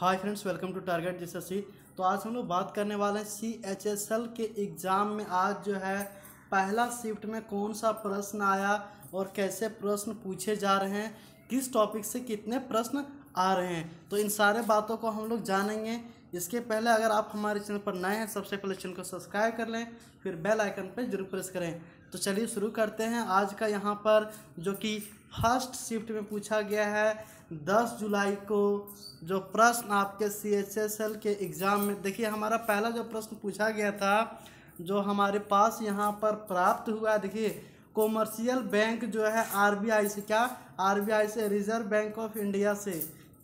hi friends welcome to target जिस सी तो आज हम लोग बात करने वाले हैं सी एच एस एल के एग्ज़ाम में आज जो है पहला शिफ्ट में कौन सा प्रश्न आया और कैसे प्रश्न पूछे जा रहे हैं किस टॉपिक से कितने प्रश्न आ रहे हैं तो इन सारे बातों को हम लोग जानेंगे इसके पहले अगर आप हमारे चैनल पर नए हैं सबसे पहले चैनल को सब्सक्राइब कर लें फिर बेल आइकन पर जरूर प्रेस करें तो चलिए शुरू करते हैं आज का यहाँ पर जो कि फर्स्ट शिफ्ट में पूछा गया है दस जुलाई को जो प्रश्न आपके सी एच एस एल के एग्ज़ाम में देखिए हमारा पहला जो प्रश्न पूछा गया था जो हमारे पास यहाँ पर प्राप्त हुआ है देखिए कॉमर्शियल बैंक जो है आई से क्या आई से रिजर्व बैंक ऑफ इंडिया से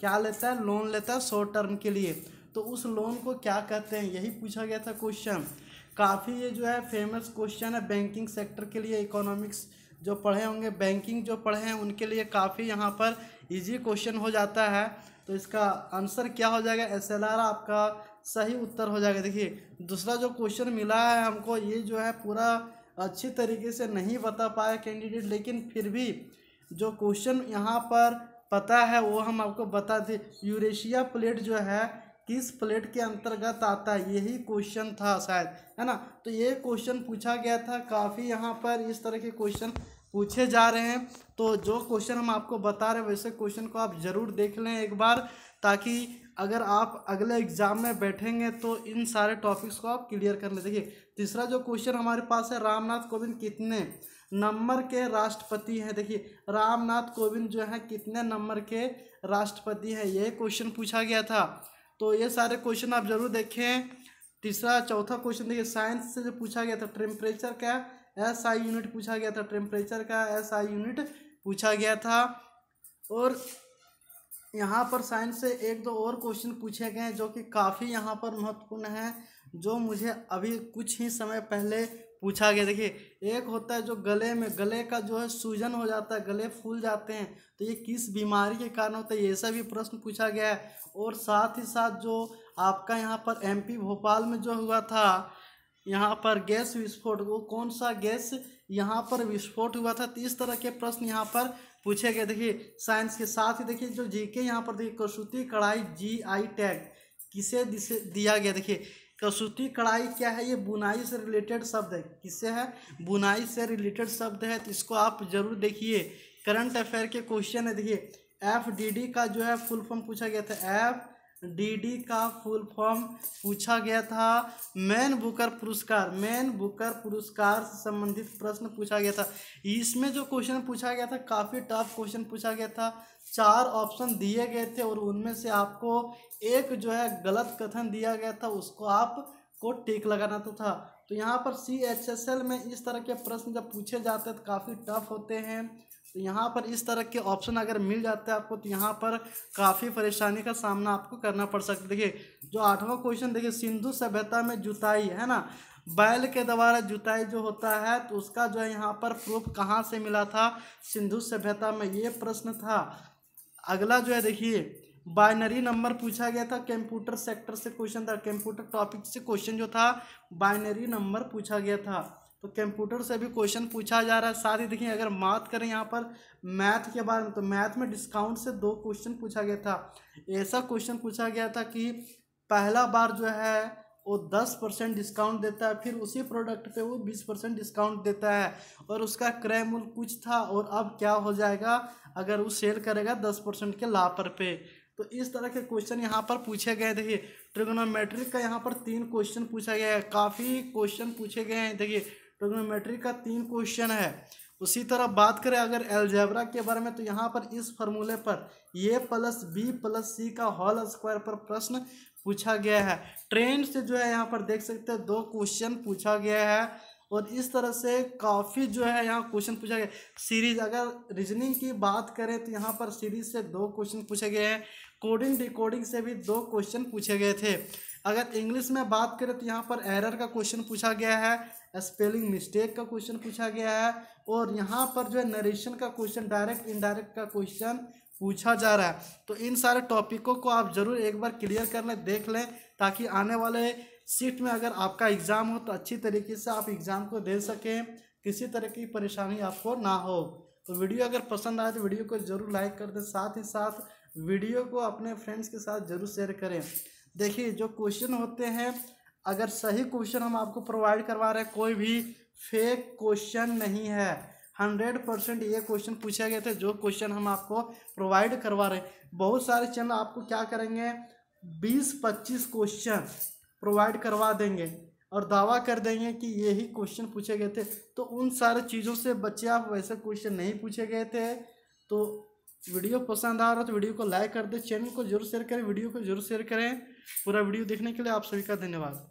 क्या लेता है लोन लेता है शॉर्ट टर्म के लिए तो उस लोन को क्या कहते हैं यही पूछा गया था क्वेश्चन काफ़ी ये जो है फेमस क्वेश्चन है बैंकिंग सेक्टर के लिए इकोनॉमिक्स जो पढ़े होंगे बैंकिंग जो पढ़े हैं उनके लिए काफ़ी यहाँ पर इजी क्वेश्चन हो जाता है तो इसका आंसर क्या हो जाएगा एस आपका सही उत्तर हो जाएगा देखिए दूसरा जो क्वेश्चन मिला है हमको ये जो है पूरा अच्छी तरीके से नहीं बता पाया कैंडिडेट लेकिन फिर भी जो क्वेश्चन यहाँ पर पता है वो हम आपको बता दें यूरेशिया प्लेट जो है किस प्लेट के अंतर्गत आता है यही क्वेश्चन था शायद है ना तो ये क्वेश्चन पूछा गया था काफ़ी यहाँ पर इस तरह के क्वेश्चन पूछे जा रहे हैं तो जो क्वेश्चन हम आपको बता रहे हैं वैसे क्वेश्चन को आप ज़रूर देख लें एक बार ताकि अगर आप अगले एग्ज़ाम में बैठेंगे तो इन सारे टॉपिक्स को आप क्लियर कर लें देखिए तीसरा जो क्वेश्चन हमारे पास है रामनाथ कोविंद कितने नंबर के राष्ट्रपति हैं देखिए रामनाथ कोविंद जो है कितने नंबर के राष्ट्रपति हैं ये क्वेश्चन पूछा गया था तो ये सारे क्वेश्चन आप जरूर देखें तीसरा चौथा क्वेश्चन देखिए साइंस से जो पूछा गया था टेम्परेचर का एस आई यूनिट पूछा गया था टेम्परेचर का एस आई यूनिट पूछा गया था और यहाँ पर साइंस से एक दो और क्वेश्चन पूछे गए हैं जो कि काफ़ी यहाँ पर महत्वपूर्ण हैं जो मुझे अभी कुछ ही समय पहले पूछा गया देखिए एक होता है जो गले में गले का जो है सूजन हो जाता है गले फूल जाते हैं तो ये किस बीमारी के कारण होता है ऐसा भी प्रश्न पूछा गया है और साथ ही साथ जो आपका यहाँ पर एमपी भोपाल में जो हुआ था यहाँ पर गैस विस्फोट वो कौन सा गैस यहाँ पर विस्फोट हुआ था तो इस तरह के प्रश्न यहाँ पर पूछे गए देखिए साइंस के साथ ही देखिए जो जी के यहाँ पर देखिए कसूती कढ़ाई जी आई टैग किसे दिया गया देखिए कसूती कढ़ाई क्या है ये बुनाई से रिलेटेड शब्द है किससे है बुनाई से रिलेटेड शब्द है तो इसको आप जरूर देखिए करंट अफेयर के क्वेश्चन है देखिए एफ डी डी का जो है फुल फॉर्म पूछा गया था एफ डीडी का फुल फॉर्म पूछा गया था मैन बुकर पुरस्कार मैन बुकर पुरस्कार से संबंधित प्रश्न पूछा गया था इसमें जो क्वेश्चन पूछा गया था काफ़ी टफ क्वेश्चन पूछा गया था चार ऑप्शन दिए गए थे और उनमें से आपको एक जो है गलत कथन दिया गया था उसको आप को टेक लगाना तो था तो यहाँ पर सी एच एस एल में इस तरह के प्रश्न जब पूछे जाते हैं तो काफ़ी टफ होते हैं तो यहाँ पर इस तरह के ऑप्शन अगर मिल जाते हैं आपको तो यहाँ पर काफ़ी परेशानी का सामना आपको करना पड़ सकता है देखिए जो आठवां क्वेश्चन देखिए सिंधु सभ्यता में जुताई है ना बैल के द्वारा जुताई जो होता है तो उसका जो है यहाँ पर प्रूफ कहाँ से मिला था सिंधु सभ्यता में ये प्रश्न था अगला जो है देखिए बाइनरी नंबर पूछा गया था कंप्यूटर सेक्टर से क्वेश्चन था कंप्यूटर टॉपिक से क्वेश्चन जो था बाइनरी नंबर पूछा गया था तो कंप्यूटर से भी क्वेश्चन पूछा जा रहा है साथ ही देखिए अगर बात करें यहाँ पर मैथ के बारे में तो मैथ में डिस्काउंट से दो क्वेश्चन पूछा गया था ऐसा क्वेश्चन पूछा गया था कि पहला बार जो है वो दस परसेंट डिस्काउंट देता है फिर उसी प्रोडक्ट पे वो बीस परसेंट डिस्काउंट देता है और उसका क्रय मूल्य कुछ था और अब क्या हो जाएगा अगर वो सेल करेगा दस परसेंट के लाभ पर पे तो इस तरह के क्वेश्चन यहाँ पर पूछे गए देखिए ट्रिग्नोमेट्रिक का यहाँ पर तीन क्वेश्चन पूछा गया है काफ़ी क्वेश्चन पूछे गए हैं देखिए ट्रिग्नोमेट्री का तीन क्वेश्चन है उसी तरह बात करें अगर एलजेब्रा के बारे में तो यहाँ पर इस फार्मूले पर A plus B plus C का होल स्क्वायर पर प्रश्न पूछा गया है ट्रेंड से जो है यहाँ पर देख सकते हैं दो क्वेश्चन पूछा गया है और इस तरह से काफ़ी जो है यहाँ क्वेश्चन पूछा गया सीरीज अगर रीजनिंग की बात करें तो यहाँ पर सीरीज से दो क्वेश्चन पूछे गए हैं कोडिंग डिकोडिंग से भी दो क्वेश्चन पूछे गए थे अगर इंग्लिश में बात करें तो यहाँ पर एरर का क्वेश्चन पूछा गया है स्पेलिंग मिस्टेक का क्वेश्चन पूछा गया है और यहाँ पर जो है नरेशन का क्वेश्चन डायरेक्ट इनडायरेक्ट का क्वेश्चन पूछा जा रहा है तो इन सारे टॉपिकों को आप ज़रूर एक बार क्लियर कर लें देख लें ताकि आने वाले सीट में अगर आपका एग्ज़ाम हो तो अच्छी तरीके से आप एग्ज़ाम को दे सकें किसी तरह की परेशानी आपको ना हो तो वीडियो अगर पसंद आए तो वीडियो को ज़रूर लाइक कर दें साथ ही साथ वीडियो को अपने फ्रेंड्स के साथ ज़रूर शेयर करें देखिए जो क्वेश्चन होते हैं अगर सही क्वेश्चन हम आपको प्रोवाइड करवा रहे हैं कोई भी फेक क्वेश्चन नहीं है हंड्रेड परसेंट ये क्वेश्चन पूछे गए थे जो क्वेश्चन हम आपको प्रोवाइड करवा रहे हैं बहुत सारे चैनल आपको क्या करेंगे बीस पच्चीस क्वेश्चन प्रोवाइड करवा देंगे और दावा कर देंगे कि यही क्वेश्चन पूछे गए थे तो उन सारे चीज़ों से बच्चे आप वैसे क्वेश्चन नहीं पूछे गए थे तो वीडियो पसंद आ रहा तो वीडियो को लाइक कर दें चैनल को जरूर शेयर करें वीडियो को जरूर शेयर करें पूरा वीडियो देखने के लिए आप सभी का धन्यवाद